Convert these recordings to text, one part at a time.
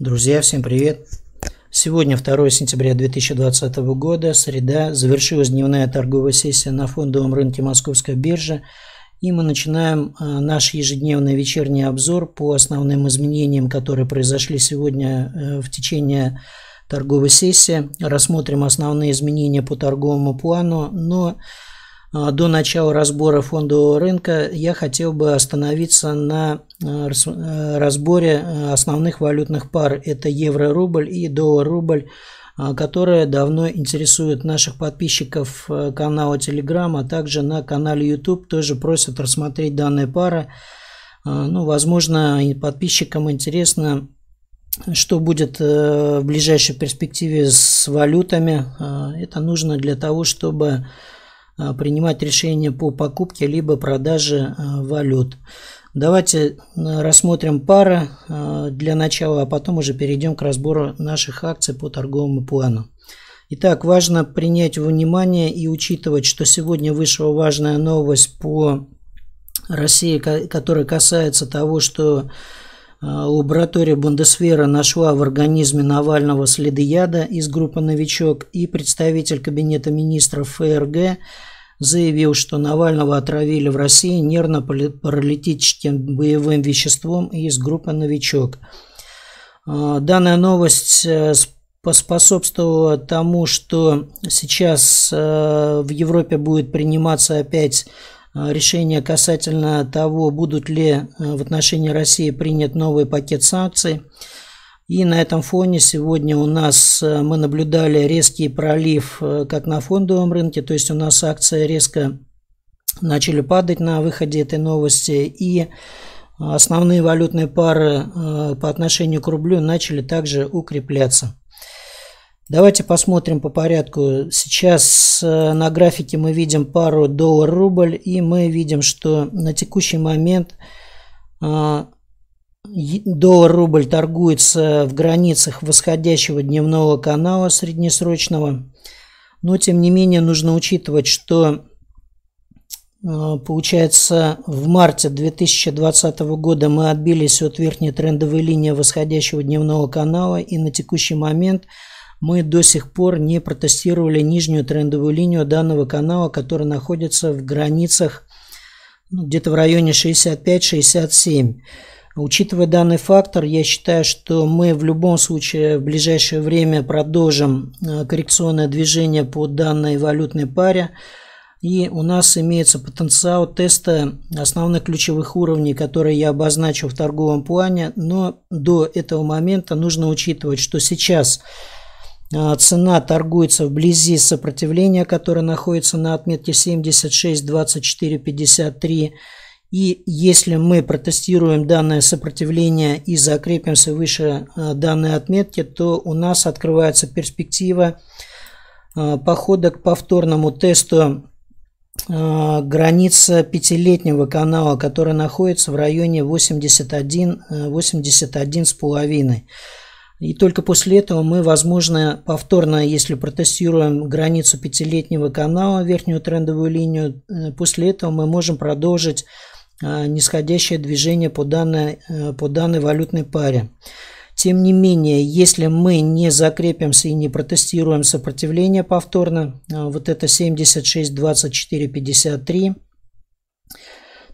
Друзья, всем привет! Сегодня 2 сентября 2020 года, среда, завершилась дневная торговая сессия на фондовом рынке Московской биржи. И мы начинаем а, наш ежедневный вечерний обзор по основным изменениям, которые произошли сегодня э, в течение торговой сессии. Рассмотрим основные изменения по торговому плану, но а, до начала разбора фондового рынка я хотел бы остановиться на э, э, разборе э, основных валютных пар. Это евро-рубль и доллар-рубль, а, которые давно интересуют наших подписчиков канала Telegram, а также на канале YouTube тоже просят рассмотреть данные пары. А, ну, возможно, подписчикам интересно, что будет в ближайшей перспективе с валютами. Это нужно для того, чтобы а, принимать решения по покупке либо продаже а, валют. Давайте а, рассмотрим пары для начала, а потом уже перейдем к разбору наших акций по торговому плану. Итак, важно принять во внимание и учитывать, что сегодня вышла важная новость по России, которая касается того, что лаборатория Бундесвера нашла в организме Навального следы яда из группы «Новичок», и представитель Кабинета министров ФРГ заявил, что Навального отравили в России нервно-паралитическим боевым веществом из группы «Новичок». А, данная новость э, поспособствовала тому, что сейчас э, в Европе будет приниматься опять э, решение касательно того, будут ли в отношении России принят новый пакет санкций – и на этом фоне сегодня у нас э, мы наблюдали резкий пролив э, как на фондовом рынке, то есть у нас акции резко начали падать на выходе этой новости и основные валютные пары э, по отношению к рублю начали также укрепляться. Давайте посмотрим по порядку. Сейчас на графике мы видим пару доллар-рубль и мы видим, что на текущий момент доллар-рубль торгуется в границах восходящего дневного канала среднесрочного. Но, тем не менее, нужно учитывать, что э, Получается, в марте 2020 года мы отбились от верхней трендовой линии восходящего дневного канала, и на текущий момент мы до сих пор не протестировали нижнюю трендовую линию данного канала, которая находится в границах ну, где-то в районе 65-67. Учитывая данный фактор, я считаю, что мы в любом случае в ближайшее время продолжим э, коррекционное движение по данной валютной паре. И у нас имеется потенциал теста основных ключевых уровней, которые я обозначил в торговом плане. Но до этого момента нужно учитывать, что сейчас э, цена торгуется вблизи сопротивления, которое находится на отметке 76.2453. И если мы протестируем данное сопротивление и закрепимся выше э, данной отметки, то у нас открывается перспектива э, похода к повторному тесту э, граница пятилетнего канала, который находится в районе 81, 81 с половиной. И только после этого мы, возможно, повторно, если протестируем границу пятилетнего канала, верхнюю трендовую линию, после этого мы можем продолжить а, нисходящее движение по данной, э, по данной валютной паре. Тем не менее, если мы не закрепимся и не протестируем сопротивление повторно, а, вот это 76, 24, 53,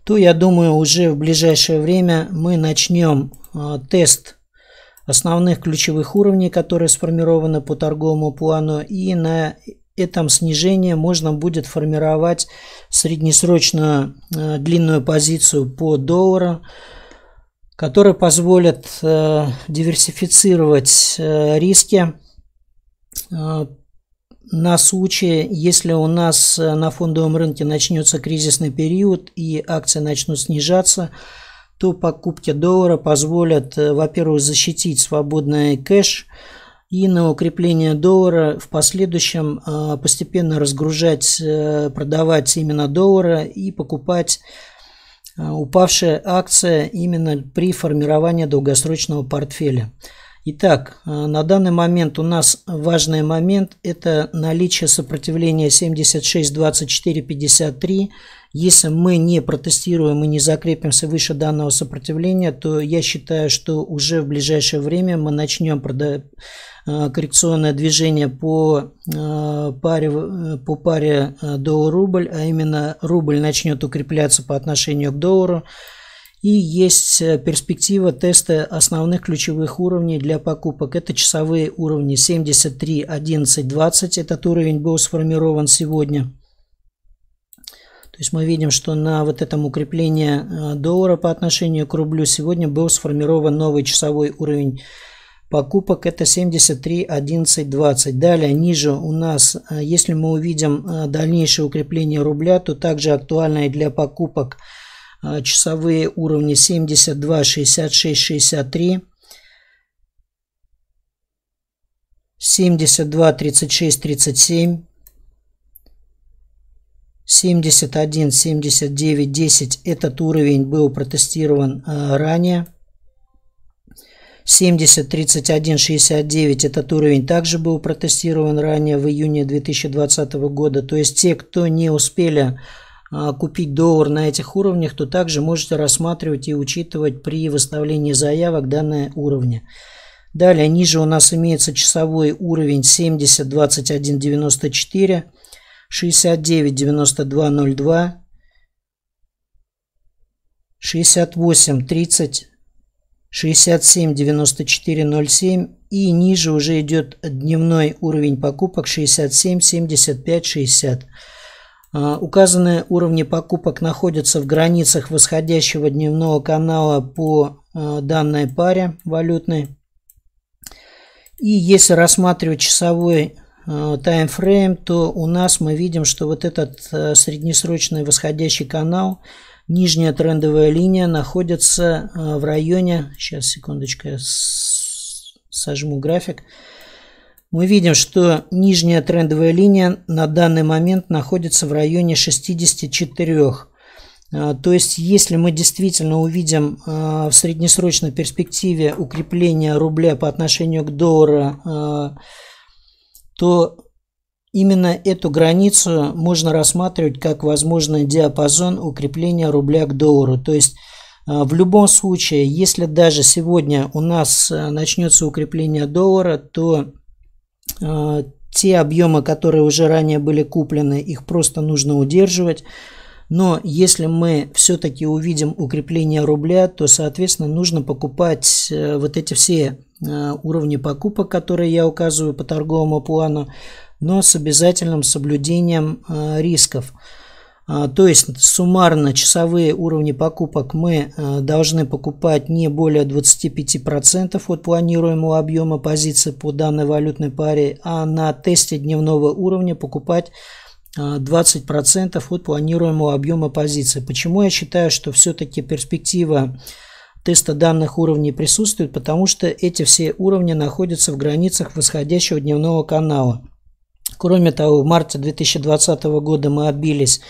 то я думаю уже в ближайшее время мы начнем а, тест основных ключевых уровней, которые сформированы по торговому плану и на этом снижении можно будет формировать среднесрочно э, длинную позицию по доллару, которая позволит э, диверсифицировать э, риски на случай, если у нас на фондовом рынке начнется кризисный период и акции начнут снижаться, то покупки доллара позволят, во-первых, защитить свободный кэш – и на укрепление доллара в последующем а, постепенно разгружать, э, продавать именно доллара и покупать а, упавшая акция именно при формировании долгосрочного портфеля. Итак, а, на данный момент у нас важный момент – это наличие сопротивления 76-24-53. Если мы не протестируем и не закрепимся выше данного сопротивления, то я считаю, что уже в ближайшее время мы начнем продавать Э, коррекционное движение по э, паре, э, по паре доллар-рубль, а именно рубль начнет укрепляться по отношению к доллару. И есть перспектива теста основных ключевых уровней для покупок. Это часовые уровни 73, 11, 20. Этот уровень был сформирован сегодня. То есть мы видим, что на вот этом укреплении доллара по отношению к рублю сегодня был сформирован новый часовой уровень покупок это 73 11 20 далее ниже у нас э, если мы увидим э, дальнейшее укрепление рубля то также актуально и для покупок э, часовые уровни семьдесят два тридцать шесть тридцать семь семьдесят один семьдесят девять десять. этот уровень был протестирован ранее 70 31 69 этот уровень также был протестирован ранее в июне 2020 года. То есть те, кто не успели а, купить доллар на этих уровнях, то также можете рассматривать и учитывать при выставлении заявок данные уровни. Далее ниже у нас имеется часовой уровень 70 21 94 69 92 02 68 30 67.9407 и ниже уже идет дневной уровень покупок 67.7560. А, указанные уровни покупок находятся в границах восходящего дневного канала по а, данной паре валютной. И если рассматривать часовой а, таймфрейм, то у нас мы видим, что вот этот среднесрочный восходящий канал – Нижняя трендовая линия находится э, в районе... Сейчас, секундочку, я сожму график. Мы видим, что нижняя трендовая линия на данный момент находится в районе 64. Э, то есть, если мы действительно увидим э, в среднесрочной перспективе укрепление рубля по отношению к доллару, то Именно эту границу можно рассматривать как возможный диапазон укрепления рубля к доллару. То есть э, в любом случае, если даже сегодня у нас э, начнется укрепление доллара, то э, те объемы, которые уже ранее были куплены, их просто нужно удерживать. Но если мы все-таки увидим укрепление рубля, то, соответственно, нужно покупать вот эти все уровни покупок, которые я указываю по торговому плану, но с обязательным соблюдением э, рисков. А, то есть суммарно часовые уровни покупок мы э, должны покупать не более 25% от планируемого объема позиций по данной валютной паре, а на тесте дневного уровня покупать 20% э, от планируемого объема позиций. Почему я считаю, что все-таки перспектива теста данных уровней присутствует? Потому что эти все уровни находятся в границах восходящего дневного канала – Кроме того, в марте 2020 года мы отбились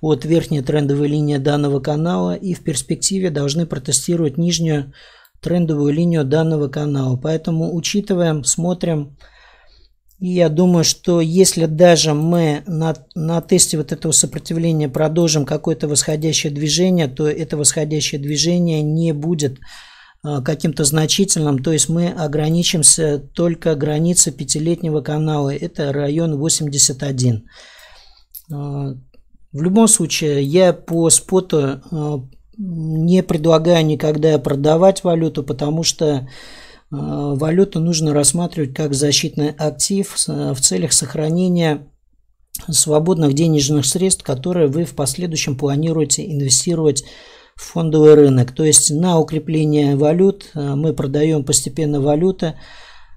от верхней трендовой линии данного канала и в перспективе должны протестировать нижнюю трендовую линию данного канала. Поэтому учитываем, смотрим. И я думаю, что если даже мы на, на тесте вот этого сопротивления продолжим какое-то восходящее движение, то это восходящее движение не будет Э, каким-то значительным, то есть мы ограничимся только границы пятилетнего канала, это район 81. Э, в любом случае, я по споту э, не предлагаю никогда продавать валюту, потому что валюту нужно рассматривать как защитный актив в целях сохранения свободных денежных средств, которые вы в последующем планируете инвестировать фондовый рынок. То есть на укрепление валют э, мы продаем постепенно валюта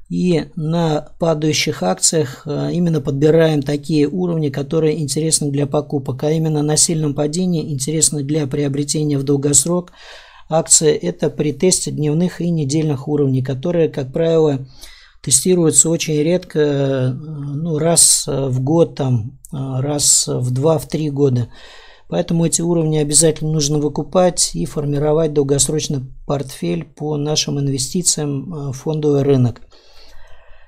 и на падающих акциях э, именно подбираем такие уровни, которые интересны для покупок, а именно на сильном падении интересны для приобретения в долгосрок акции. Это при тесте дневных и недельных уровней, которые, как правило, тестируются очень редко, э, ну, раз в год, там, раз в два, в три года. Поэтому эти уровни обязательно нужно выкупать и формировать долгосрочный портфель по нашим инвестициям э, в фондовый рынок.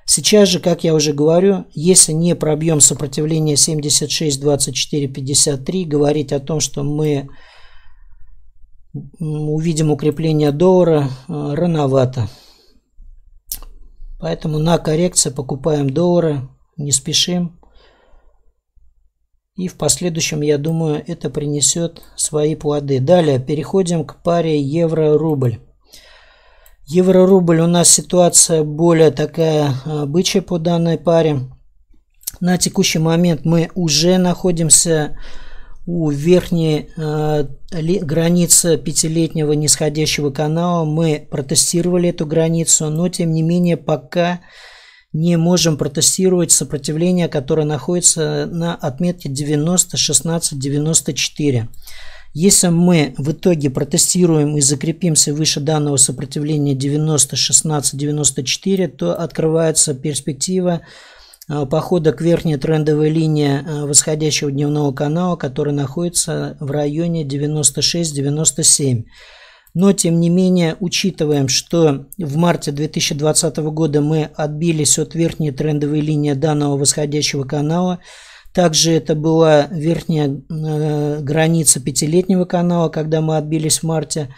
Сейчас же, как я уже говорю, если не пробьем сопротивление 76-24-53, говорить о том, что мы увидим укрепление доллара, э, рановато. Поэтому на коррекции покупаем доллары, не спешим, и в последующем, я думаю, это принесет свои плоды. Далее переходим к паре евро-рубль. Евро-рубль у нас ситуация более такая а, бычья по данной паре. На текущий момент мы уже находимся у верхней э, границы пятилетнего нисходящего канала. Мы протестировали эту границу, но тем не менее пока не можем протестировать сопротивление, которое находится на отметке 90-16-94. Если мы в итоге протестируем и закрепимся выше данного сопротивления 90-16-94, то открывается перспектива а, похода к верхней трендовой линии а, восходящего дневного канала, который находится в районе 96-97. Но, тем не менее, учитываем, что в марте 2020 года мы отбились от верхней трендовой линии данного восходящего канала. Также это была верхняя э, граница пятилетнего канала, когда мы отбились в марте.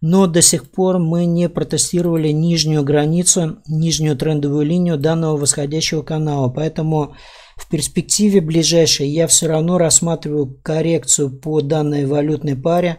Но до сих пор мы не протестировали нижнюю границу, нижнюю трендовую линию данного восходящего канала. Поэтому в перспективе ближайшей я все равно рассматриваю коррекцию по данной валютной паре.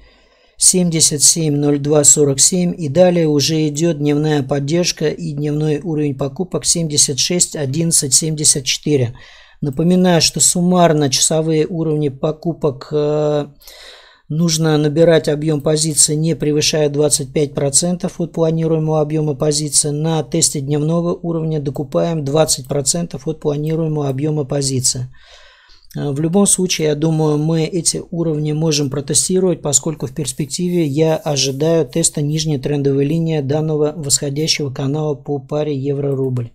77.02.47 и далее уже идет дневная поддержка и дневной уровень покупок 76.11.74. Напоминаю, что суммарно часовые уровни покупок э, нужно набирать объем позиции, не превышая 25% от планируемого объема позиции. На тесте дневного уровня докупаем 20% от планируемого объема позиции. Э, в любом случае, я думаю, мы эти уровни можем протестировать, поскольку в перспективе я ожидаю теста нижней трендовой линии данного восходящего канала по паре евро-рубль.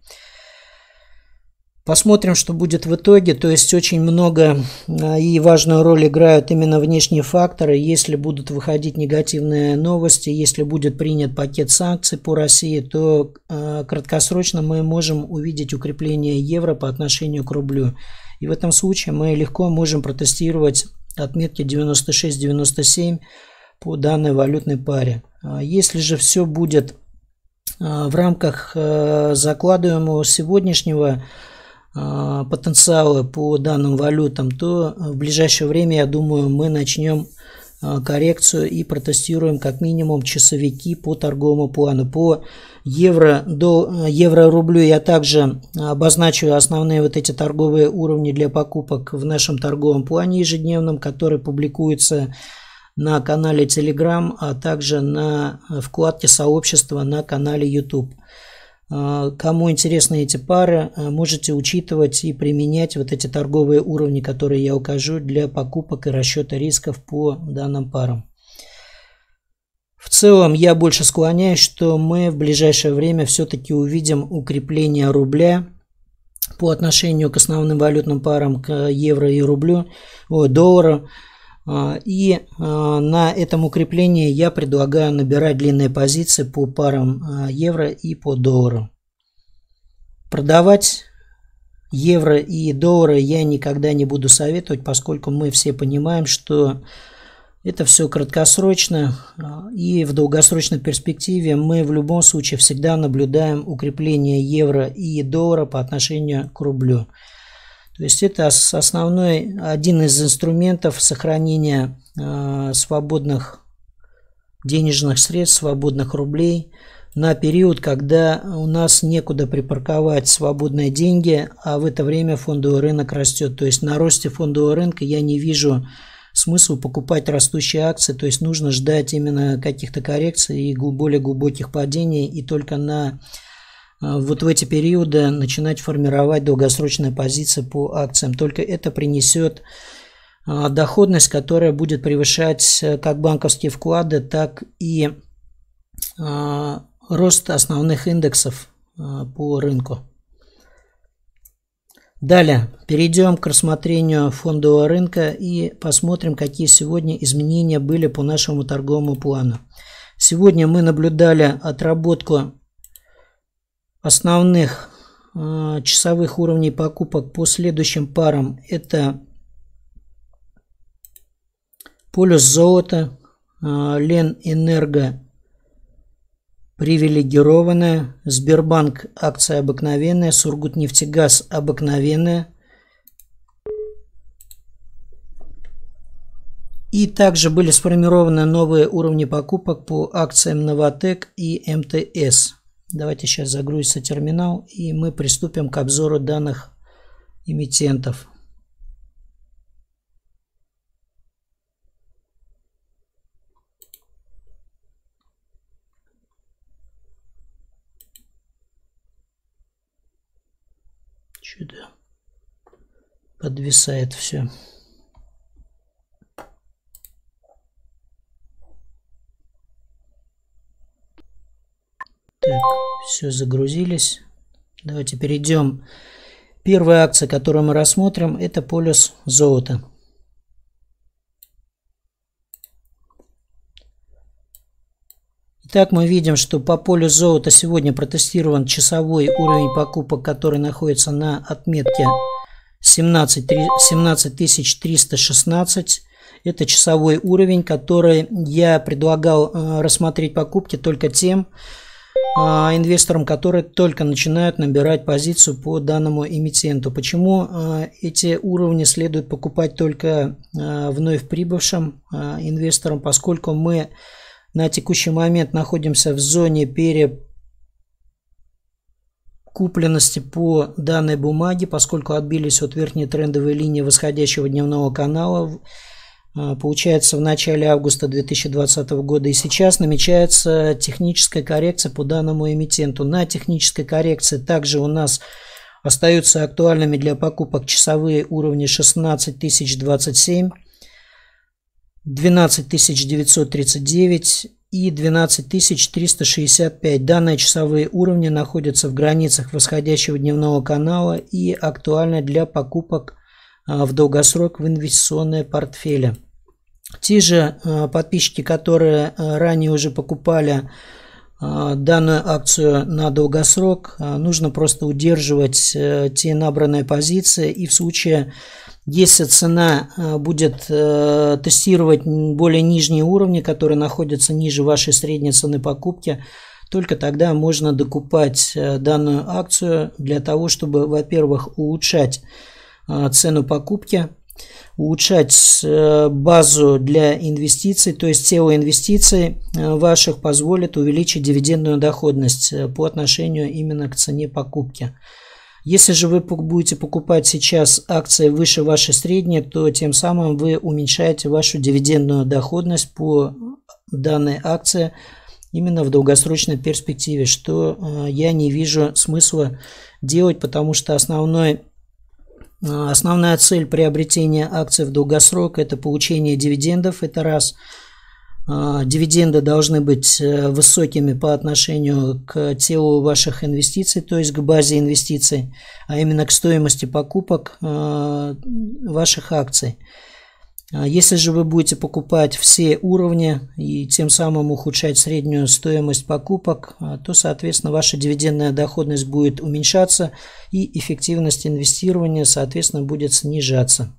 Посмотрим, что будет в итоге. То есть очень много а, и важную роль играют именно внешние факторы. Если будут выходить негативные новости, если будет принят пакет санкций по России, то а, краткосрочно мы можем увидеть укрепление евро по отношению к рублю. И в этом случае мы легко можем протестировать отметки 96-97 по данной валютной паре. А если же все будет в рамках закладываемого сегодняшнего а, потенциалы по данным валютам, то в ближайшее время, я думаю, мы начнем а, коррекцию и протестируем как минимум часовики по торговому плану. По евро, до, а, евро рублю я также обозначу основные вот эти торговые уровни для покупок в нашем торговом плане ежедневном, который публикуется на канале Telegram, а также на вкладке сообщества на канале YouTube. А, кому интересны эти пары, а, можете учитывать и применять вот эти торговые уровни, которые я укажу для покупок и расчета рисков по данным парам. В целом я больше склоняюсь, что мы в ближайшее время все-таки увидим укрепление рубля по отношению к основным валютным парам, к евро и рублю, о, доллару. А, и а, на этом укреплении я предлагаю набирать длинные позиции по парам а, евро и по доллару. Продавать евро и доллары я никогда не буду советовать, поскольку мы все понимаем, что это все краткосрочно, и в долгосрочной перспективе мы в любом случае всегда наблюдаем укрепление евро и доллара по отношению к рублю. То есть это основной, один из инструментов сохранения э, свободных денежных средств, свободных рублей на период, когда у нас некуда припарковать свободные деньги, а в это время фондовый рынок растет. То есть на росте фондового рынка я не вижу смысла покупать растущие акции, то есть нужно ждать именно каких-то коррекций и более глубоких падений, и только на а, вот в эти периоды начинать формировать долгосрочные позиции по акциям. Только это принесет а, доходность, которая будет превышать э, как банковские вклады, так и а, рост основных индексов по рынку. Далее перейдем к рассмотрению фондового рынка и посмотрим, какие сегодня изменения были по нашему торговому плану. Сегодня мы наблюдали отработку основных а, часовых уровней покупок по следующим парам это полюс золота, э, Лен Энерго привилегированная, Сбербанк акция обыкновенная, Сургутнефтегаз обыкновенная. И также были сформированы новые уровни покупок по акциям Новотек и МТС – Давайте сейчас загрузится терминал и мы приступим к обзору данных эмитентов. Чудо. Подвисает все. Так, все загрузились. Давайте перейдем. Первая акция, которую мы рассмотрим, это полюс золота. Итак, мы видим, что по полю золота сегодня протестирован часовой уровень покупок, который находится на отметке 17316. Это часовой уровень, который я предлагал э, рассмотреть покупки только тем, а, инвесторам, которые только начинают набирать позицию по данному эмитенту. Почему а, эти уровни следует покупать только а, вновь прибывшим инвесторам, поскольку мы на текущий момент находимся в зоне перекупленности по данной бумаге, поскольку отбились от верхней трендовой линии восходящего дневного канала а, получается, в начале августа 2020 года и сейчас намечается техническая коррекция по данному эмитенту. На технической коррекции также у нас остаются актуальными для покупок часовые уровни 16027, 12939 и 12365. Данные часовые уровни находятся в границах восходящего дневного канала и актуальны для покупок а, в долгосрок в инвестиционные портфели. Те же э, подписчики, которые э, ранее уже покупали э, данную акцию на долгосрок, нужно просто удерживать те набранные позиции и в случае, если цена будет тестировать более нижние уровни, которые находятся ниже вашей средней цены покупки, только тогда можно докупать данную акцию для того, чтобы, во-первых, улучшать цену покупки, улучшать э, базу для инвестиций, то есть SEO инвестиций э, ваших позволит увеличить дивидендную доходность э, по отношению именно к цене покупки. Если же вы будете покупать сейчас акции выше вашей средней, то тем самым вы уменьшаете вашу дивидендную доходность по данной акции именно в долгосрочной перспективе, что я не вижу смысла делать, потому что основной а, основная цель приобретения акций в долгосрок – это получение дивидендов, это раз. А, дивиденды должны быть э, высокими по отношению к телу ваших инвестиций, то есть к базе инвестиций, а именно к стоимости покупок э, ваших акций. А если же вы будете покупать все уровни и тем самым ухудшать среднюю стоимость покупок, а, то, соответственно, ваша дивидендная доходность будет уменьшаться и эффективность инвестирования, соответственно, будет снижаться.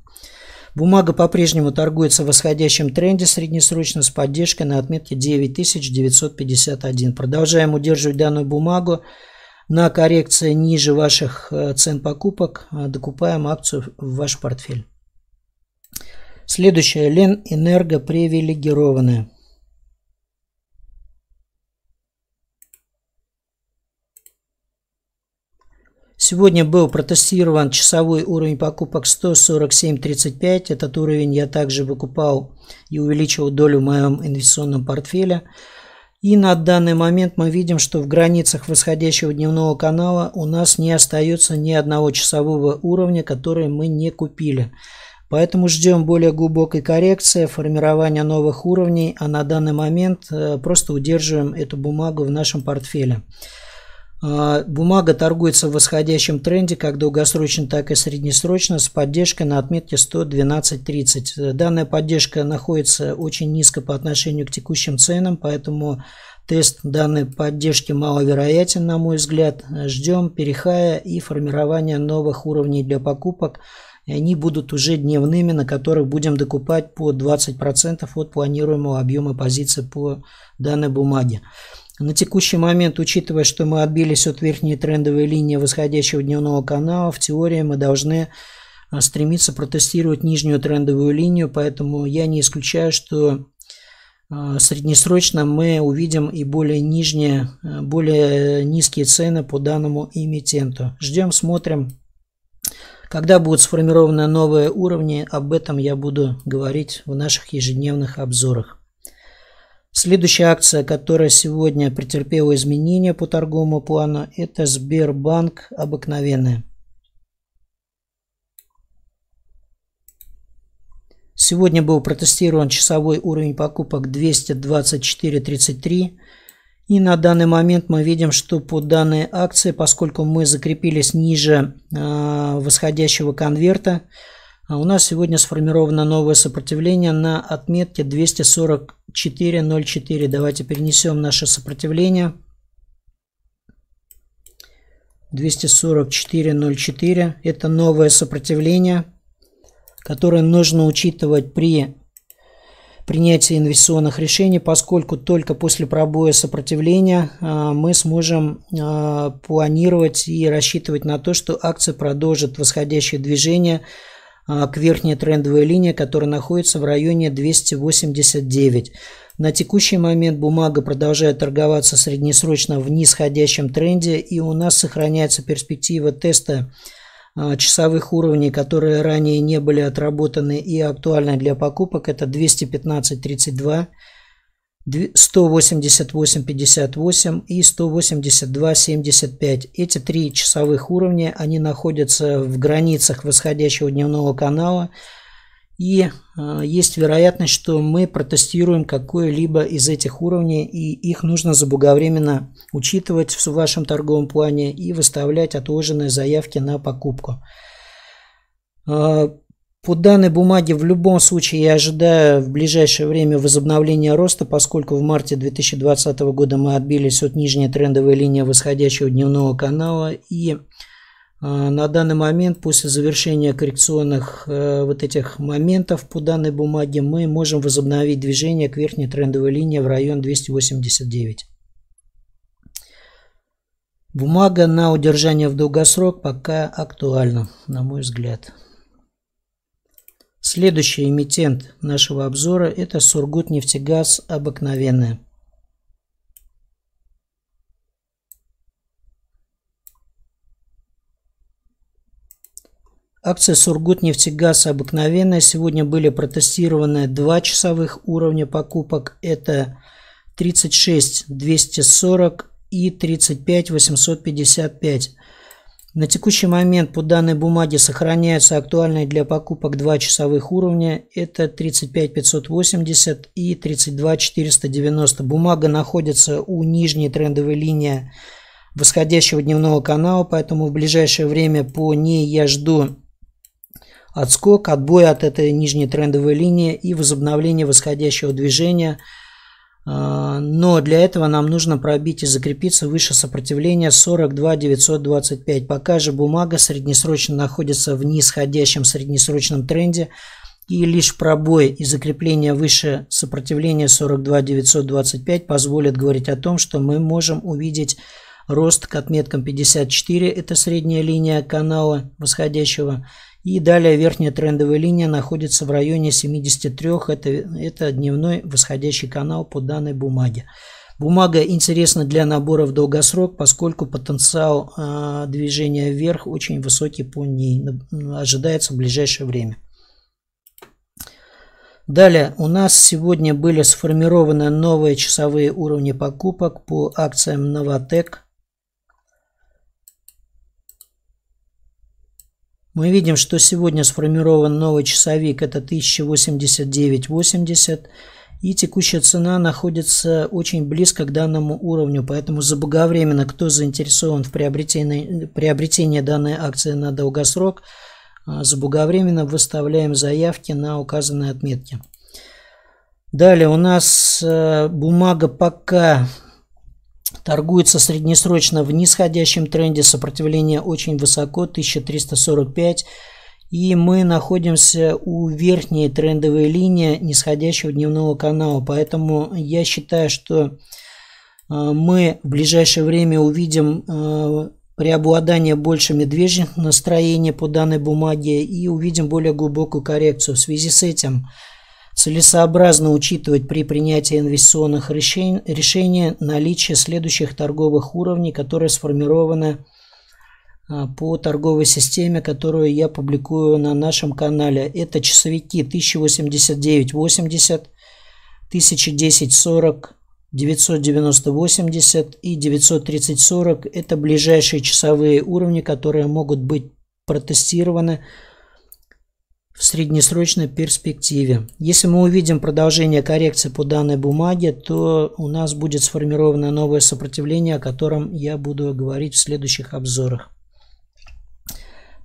Бумага по-прежнему торгуется в восходящем тренде среднесрочно с поддержкой на отметке 9951. Продолжаем удерживать данную бумагу на коррекции ниже ваших э, цен покупок. А, докупаем акцию в ваш портфель. Следующая Лен энерго привилегированная. Сегодня был протестирован часовой уровень покупок 147.35. Этот уровень я также выкупал и увеличил долю в моем инвестиционном портфеле. И на данный момент мы видим, что в границах восходящего дневного канала у нас не остается ни одного часового уровня, который мы не купили. Поэтому ждем более глубокой коррекции, формирования новых уровней, а на данный момент э, просто удерживаем эту бумагу в нашем портфеле. А, бумага торгуется в восходящем тренде как долгосрочно, так и среднесрочно с поддержкой на отметке 112.30. Э, данная поддержка находится очень низко по отношению к текущим ценам, поэтому тест данной поддержки маловероятен, на мой взгляд. Ждем перехая и формирования новых уровней для покупок – и они будут уже дневными, на которых будем докупать по 20% от планируемого объема позиций по данной бумаге. На текущий момент, учитывая, что мы отбились от верхней трендовой линии восходящего дневного канала, в теории мы должны а, стремиться протестировать нижнюю трендовую линию, поэтому я не исключаю, что а, среднесрочно мы увидим и более нижние, а, более низкие цены по данному эмитенту. Ждем, смотрим. Когда будут сформированы новые уровни, об этом я буду говорить в наших ежедневных обзорах. Следующая акция, которая сегодня претерпела изменения по торговому плану, это Сбербанк обыкновенная. Сегодня был протестирован часовой уровень покупок 224.33. И на данный момент мы видим, что по данной акции, поскольку мы закрепились ниже а, восходящего конверта, а у нас сегодня сформировано новое сопротивление на отметке 244.04. Давайте перенесем наше сопротивление. 244.04 это новое сопротивление, которое нужно учитывать при принятия инвестиционных решений, поскольку только после пробоя сопротивления а, мы сможем а, планировать и рассчитывать на то, что акция продолжит восходящее движение а, к верхней трендовой линии, которая находится в районе 289. На текущий момент бумага продолжает торговаться среднесрочно в нисходящем тренде, и у нас сохраняется перспектива теста а, часовых уровней, которые ранее не были отработаны и актуальны для покупок, это 215.32, 188.58 и 182.75. Эти три часовых уровня, они находятся в границах восходящего дневного канала, и а, есть вероятность, что мы протестируем какой-либо из этих уровней, и их нужно заблаговременно учитывать в вашем торговом плане и выставлять отложенные заявки на покупку. А, по данной бумаге в любом случае я ожидаю в ближайшее время возобновления роста, поскольку в марте 2020 года мы отбились от нижней трендовой линии восходящего дневного канала и а, на данный момент, после завершения коррекционных э, вот этих моментов по данной бумаге, мы можем возобновить движение к верхней трендовой линии в район 289. Бумага на удержание в долгосрок пока актуальна, на мой взгляд. Следующий эмитент нашего обзора – это Сургутнефтегаз обыкновенная. Акции «Сургутнефтегаза» обыкновенные. Сегодня были протестированы два часовых уровня покупок. Это 36 240 и 35 855. На текущий момент по данной бумаге сохраняются актуальные для покупок два часовых уровня. Это 35 580 и 32 490. Бумага находится у нижней трендовой линии восходящего дневного канала, поэтому в ближайшее время по ней я жду отскок, отбой от этой нижней трендовой линии и возобновление восходящего движения. А, но для этого нам нужно пробить и закрепиться выше сопротивления 42 925. Пока же бумага среднесрочно находится в нисходящем среднесрочном тренде. И лишь пробой и закрепление выше сопротивления 42 925 позволят говорить о том, что мы можем увидеть рост к отметкам 54, это средняя линия канала восходящего, и далее верхняя трендовая линия находится в районе 73. Это, это дневной восходящий канал по данной бумаге. Бумага интересна для набора в долгосрок, поскольку потенциал э, движения вверх очень высокий по ней. Ожидается в ближайшее время. Далее у нас сегодня были сформированы новые часовые уровни покупок по акциям Новотек – Мы видим, что сегодня сформирован новый часовик, это 1089.80, и текущая цена находится очень близко к данному уровню, поэтому заблаговременно, кто заинтересован в приобретении, приобретении данной акции на долгосрок, а, заблаговременно выставляем заявки на указанные отметки. Далее у нас э, бумага пока торгуется среднесрочно в нисходящем тренде, сопротивление очень высоко, 1345. И мы находимся у верхней трендовой линии нисходящего дневного канала. Поэтому я считаю, что э, мы в ближайшее время увидим э, преобладание больше медвежьих настроений по данной бумаге и увидим более глубокую коррекцию. В связи с этим целесообразно учитывать при принятии инвестиционных решений наличие следующих торговых уровней, которые сформированы а, по торговой системе, которую я публикую на нашем канале. Это часовики 1089.80, 1010.40, 990.80 и 930.40. Это ближайшие часовые уровни, которые могут быть протестированы в среднесрочной перспективе. Если мы увидим продолжение коррекции по данной бумаге, то у нас будет сформировано новое сопротивление, о котором я буду говорить в следующих обзорах.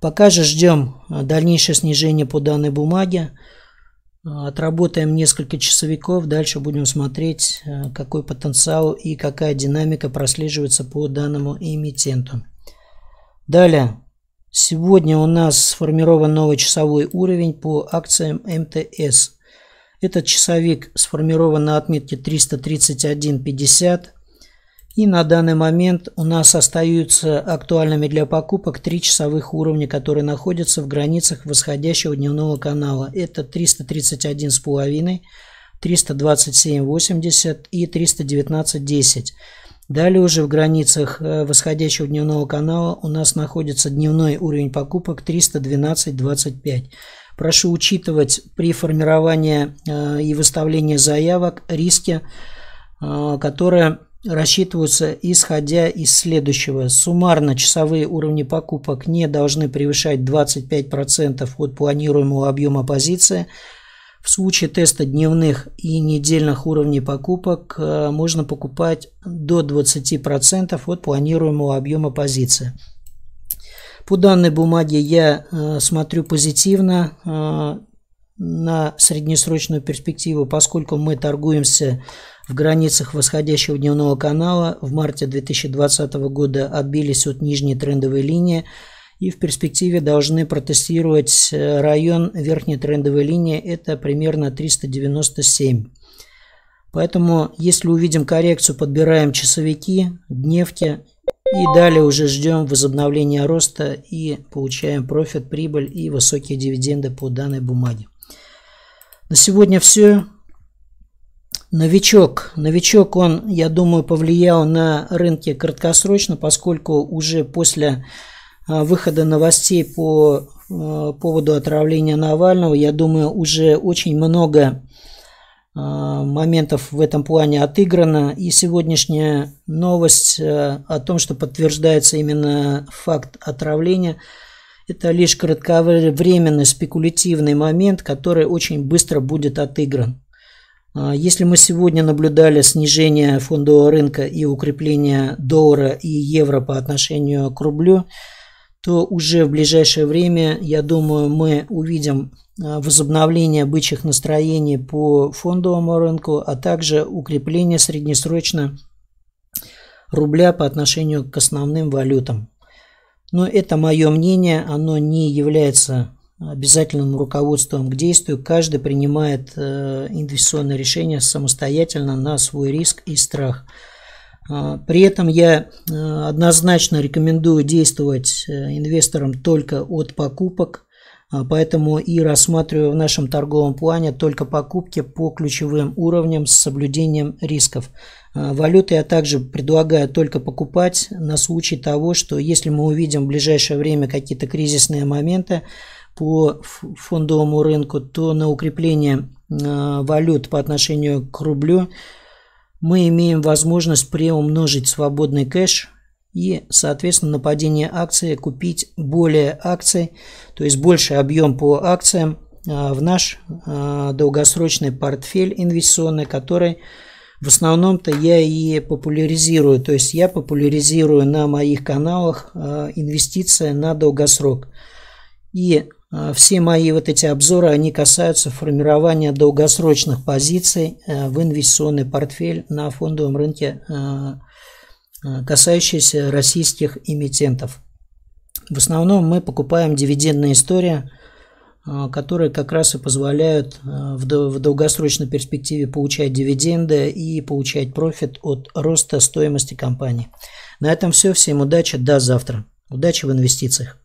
Пока же ждем а, дальнейшее снижение по данной бумаге. А, отработаем несколько часовиков, дальше будем смотреть, а, какой потенциал и какая динамика прослеживается по данному эмитенту. Далее, Сегодня у нас сформирован новый часовой уровень по акциям МТС. Этот часовик сформирован на отметке 331.50. И на данный момент у нас остаются актуальными для покупок три часовых уровня, которые находятся в границах восходящего дневного канала. Это 331,5, 327,80 и 319,10. Далее уже в границах э, восходящего дневного канала у нас находится дневной уровень покупок 312.25. Прошу учитывать при формировании э, и выставлении заявок риски, э, которые рассчитываются исходя из следующего. Суммарно часовые уровни покупок не должны превышать 25% от планируемого объема позиции – в случае теста дневных и недельных уровней покупок э, можно покупать до 20% от планируемого объема позиции. По данной бумаге я э, смотрю позитивно э, на среднесрочную перспективу, поскольку мы торгуемся в границах восходящего дневного канала. В марте 2020 года отбились от нижней трендовой линии – и в перспективе должны протестировать э, район верхней трендовой линии, это примерно 397. Поэтому, если увидим коррекцию, подбираем часовики, дневки и далее уже ждем возобновления роста и получаем профит, прибыль и высокие дивиденды по данной бумаге. На сегодня все. Новичок. Новичок, он, я думаю, повлиял на рынки краткосрочно, поскольку уже после а, выхода новостей по а, поводу отравления Навального, я думаю, уже очень много а, моментов в этом плане отыграно. И сегодняшняя новость о том, что подтверждается именно факт отравления, это лишь кратковременный спекулятивный момент, который очень быстро будет отыгран. Если мы сегодня наблюдали снижение фондового рынка и укрепление доллара и евро по отношению к рублю, то уже в ближайшее время, я думаю, мы увидим а, возобновление бычьих настроений по фондовому рынку, а также укрепление среднесрочно рубля по отношению к основным валютам. Но это мое мнение, оно не является обязательным руководством к действию. Каждый принимает э, инвестиционное решение самостоятельно на свой риск и страх – а, при этом я э, однозначно рекомендую действовать э, инвесторам только от покупок, а, поэтому и рассматриваю в нашем торговом плане только покупки по ключевым уровням с соблюдением рисков. А, валюты я также предлагаю только покупать на случай того, что если мы увидим в ближайшее время какие-то кризисные моменты по фондовому рынку, то на укрепление валют по отношению к рублю – мы имеем возможность преумножить свободный кэш и, соответственно, на падение акции купить более акций, то есть больший объем по акциям а, в наш а, долгосрочный портфель инвестиционный, который в основном-то я и популяризирую. То есть я популяризирую на моих каналах а, инвестиции на долгосрок. И а, все мои вот эти обзоры, они касаются формирования долгосрочных позиций э, в инвестиционный портфель на фондовом рынке, э, э, касающиеся российских эмитентов. В основном мы покупаем дивидендные истории, которые как раз и позволяют в долгосрочной перспективе получать дивиденды и получать профит от роста стоимости компании. На этом все. Всем удачи. До завтра. Удачи в инвестициях.